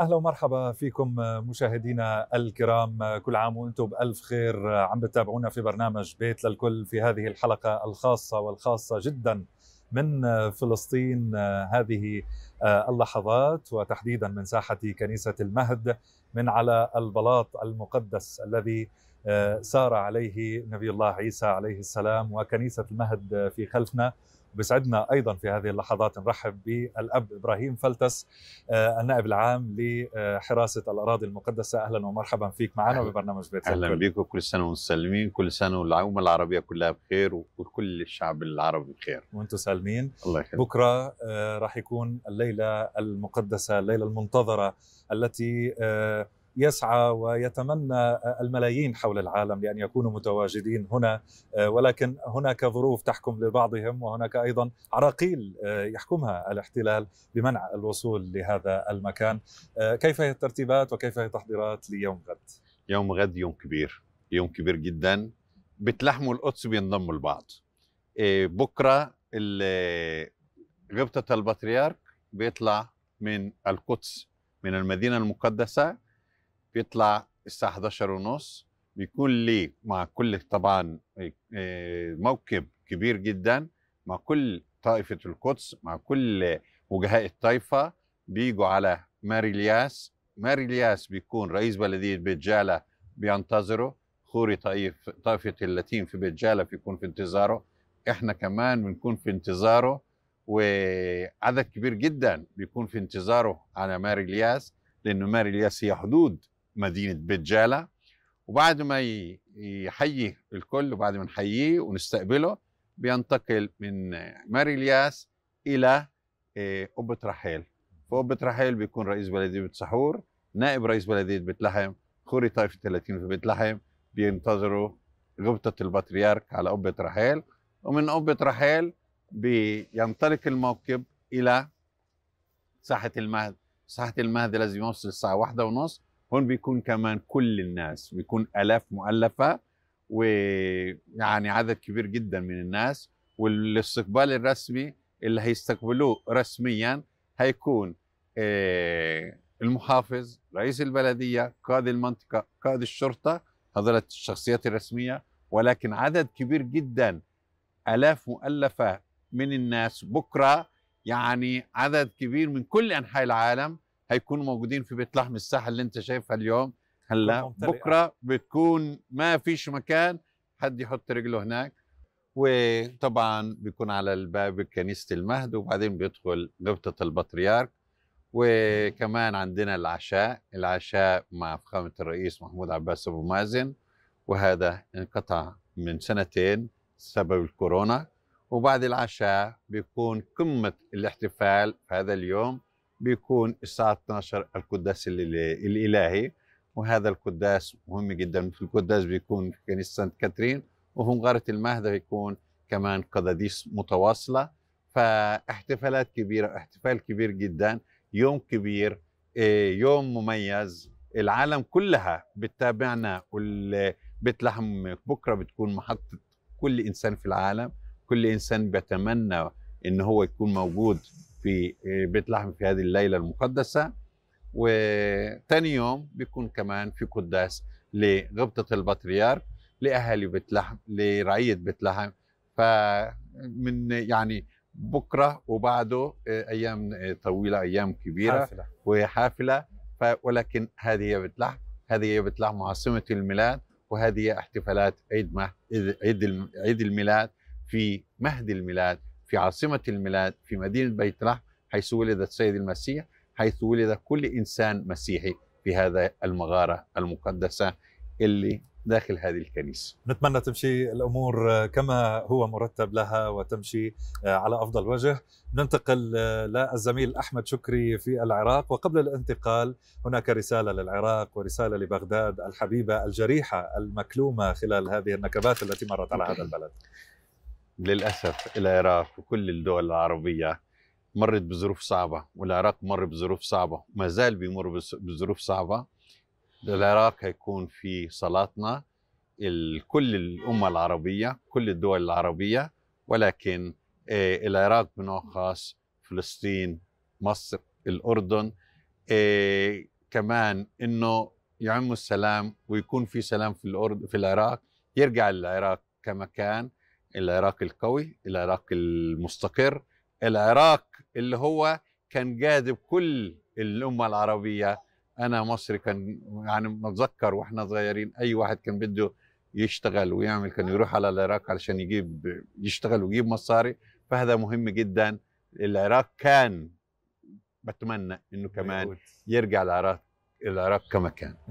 اهلا ومرحبا فيكم مشاهدينا الكرام كل عام وانتم بالف خير عم بتتابعونا في برنامج بيت للكل في هذه الحلقه الخاصه والخاصه جدا من فلسطين هذه اللحظات وتحديدا من ساحه كنيسه المهد من على البلاط المقدس الذي سار عليه نبي الله عيسى عليه السلام وكنيسة المهد في خلفنا بيسعدنا ايضا في هذه اللحظات نرحب بالاب ابراهيم فلتس آه، النائب العام لحراسه الاراضي المقدسه اهلا ومرحبا فيك معنا ببرنامج بيت اهلا بكم كل سنه وانتم سالمين كل سنه والعومه العربيه كلها بخير وكل الشعب العربي بخير وانتم سالمين الله يخليك بكره آه، راح يكون الليله المقدسه الليله المنتظره التي آه، يسعى ويتمنى الملايين حول العالم لان يكونوا متواجدين هنا آه، ولكن هناك ظروف تحكم لبعضهم وهناك ايضا عراقيل آه، يحكمها الاحتلال بمنع الوصول لهذا المكان آه، كيف هي الترتيبات وكيف هي التحضيرات ليوم غد يوم غد يوم كبير يوم كبير جدا بتلحموا القدس بينضموا لبعض بكره غبطه البطريرك بيطلع من القدس من المدينه المقدسه بيطلع الساعه 11 ونص بيكون لي مع كل طبعا آه، موكب كبير جدا مع كل طائفه القدس مع كل وجهاء الطائفه بيجوا على ماري الياس ماري الياس بيكون رئيس بلديه بيت جاله بينتظره خوري طائف طائفه اللاتين في بيت جاله بيكون في انتظاره احنا كمان بنكون في انتظاره وعدد كبير جدا بيكون في انتظاره على ماري الياس لانه ماري الياس هي حدود مدينه بيت وبعد ما يحيي الكل وبعد ما نحييه ونستقبله بينتقل من ماري الياس الى قبه آه، رحيل فقبه رحيل بيكون رئيس بلديه بيت سحور نائب رئيس بلديه بيت لحم خوري طائفه 30 في بيت لحم بينتظروا غبطه البطريرك على قبه رحيل ومن قبه رحيل بينطلق الموكب الى ساحه المهد ساحه المهد لازم يوصل الساعه واحدة ونصف هون بيكون كمان كل الناس بيكون آلاف مؤلفة ويعني عدد كبير جدا من الناس والاستقبال الرسمي اللي هيستقبلوه رسميا هيكون آه، المحافظ رئيس البلدية قاضي المنطقة قاضي الشرطة هذول الشخصيات الرسمية ولكن عدد كبير جدا آلاف مؤلفة من الناس بكرة يعني عدد كبير من كل أنحاء العالم هيكونوا موجودين في بيت لحم الساحه اللي انت شايفها اليوم هلا بكره بتكون ما فيش مكان حد يحط رجله هناك وطبعا بيكون على الباب كنيسه المهد وبعدين بيدخل غبطه البطريرك وكمان عندنا العشاء العشاء مع فخامه الرئيس محمود عباس ابو مازن وهذا انقطع من سنتين سبب الكورونا وبعد العشاء بيكون قمه الاحتفال في هذا اليوم بيكون الساعة 12 القداس الإلهي وهذا القداس مهم جدا في القداس بيكون في كنيسة سانت كاترين وفي مغارة المهدة بيكون كمان قداديس متواصلة فاحتفالات كبيرة احتفال كبير جدا يوم كبير آه، يوم مميز العالم كلها بتتابعنا بيت لحم بكرة بتكون محطة كل إنسان في العالم كل إنسان بيتمنى إن هو يكون موجود في آه، بيت لحم في هذه الليله المقدسه وتاني يوم بيكون كمان في قداس لغبطه البطريرك لاهالي بيت لحم لرعيه بيت لحم فمن يعني بكره وبعده آه، ايام آه، طويله ايام كبيره حافله وحافله ولكن هذه هي بيت لحم هذه هي بيت لحم عاصمه الميلاد وهذه احتفالات عيد عيد الميلاد في مهد الميلاد في عاصمة الميلاد في مدينة بيت لحم حيث ولد السيد المسيح حيث ولد كل إنسان مسيحي في هذا المغارة المقدسة اللي داخل هذه الكنيسة نتمنى تمشي الأمور آه، كما هو مرتب لها وتمشي آه، على أفضل وجه ننتقل آه، للزميل أحمد شكري في العراق وقبل الانتقال هناك رسالة للعراق ورسالة لبغداد الحبيبة الجريحة المكلومة خلال هذه النكبات التي مرت على هذا البلد للأسف العراق وكل الدول العربية مرت بظروف صعبة والعراق مر بظروف صعبة وما زال بيمر بظروف صعبة العراق هيكون في صلاتنا كل الأمة العربية كل الدول العربية ولكن آه، العراق بنوع خاص فلسطين مصر الأردن آه، كمان أنه يعم السلام ويكون في سلام في, الأرض في العراق يرجع العراق كما كان العراق القوي العراق المستقر العراق اللي هو كان جاذب كل الامه العربيه انا مصر كان يعني بتذكر واحنا صغيرين اي واحد كان بده يشتغل ويعمل كان يروح على العراق علشان يجيب يشتغل ويجيب مصاري فهذا مهم جدا العراق كان بتمنى انه كمان يرجع العراق العراق كما كان